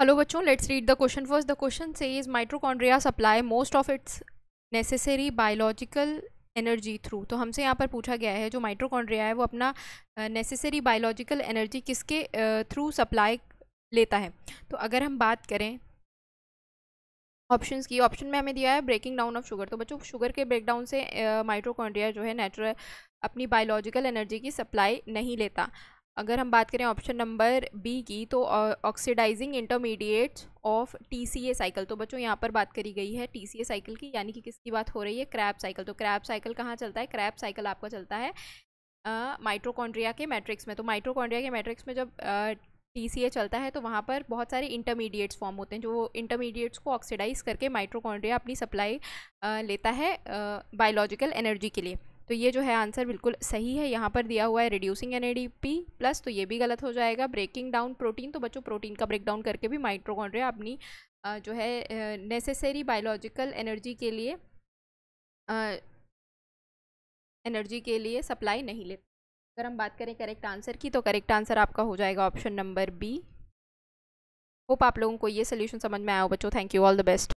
hello बच्चों let's read the question first the question says is mitochondria supply most of its necessary biological energy through तो हमसे यहाँ पर पूछा गया है जो माइट्रोकॉन्ड्रिया है वो अपना नेसेसरी बायोलॉजिकल एनर्जी किसके थ्रू uh, सप्लाई लेता है तो अगर हम बात करें ऑप्शंस की ऑप्शन में हमें दिया है ब्रेकिंग डाउन ऑफ शुगर तो बच्चों शुगर के ब्रेकडाउन से माइट्रोकॉन्ड्रिया uh, जो है नेचुरल अपनी बायोलॉजिकल एनर्जी की सप्लाई नहीं लेता अगर हम बात करें ऑप्शन नंबर बी की तो oxidising intermediate of T C A cycle तो बच्चों यहाँ पर बात करी गई है टी सी ए साइकिल की यानी कि किसकी बात हो रही है क्रैप साइकिल तो क्रैप साइकिल कहाँ चलता है क्रैप साइकिल आपका चलता है माइट्रोकॉन्ड्रिया के मैट्रिक्स में तो माइट्रोकॉन्ड्रिया के मैट्रिक्स में जब टी सी ए चलता है तो वहाँ पर बहुत सारे इंटरमीडिएट्स फॉर्म होते हैं जो इंटरमीडिएट्स को ऑक्सीडाइज करके माइट्रोकॉन्ड्रिया अपनी सप्लाई लेता है बायोलॉजिकल एनर्जी के लिए तो ये जो है आंसर बिल्कुल सही है यहाँ पर दिया हुआ है रिड्यूसिंग एन प्लस तो ये भी गलत हो जाएगा ब्रेकिंग डाउन प्रोटीन तो बच्चों प्रोटीन का ब्रेक डाउन करके भी माइट्रोकॉन्ड्रिया अपनी जो है नेसेसरी बायोलॉजिकल एनर्जी के लिए एनर्जी के लिए सप्लाई नहीं लेते अगर हम बात करें करेक्ट आंसर की तो करेक्ट आंसर आपका हो जाएगा ऑप्शन नंबर बी होप आप लोगों को ये सोल्यूशन समझ में आया हो बच्चों thank you all the best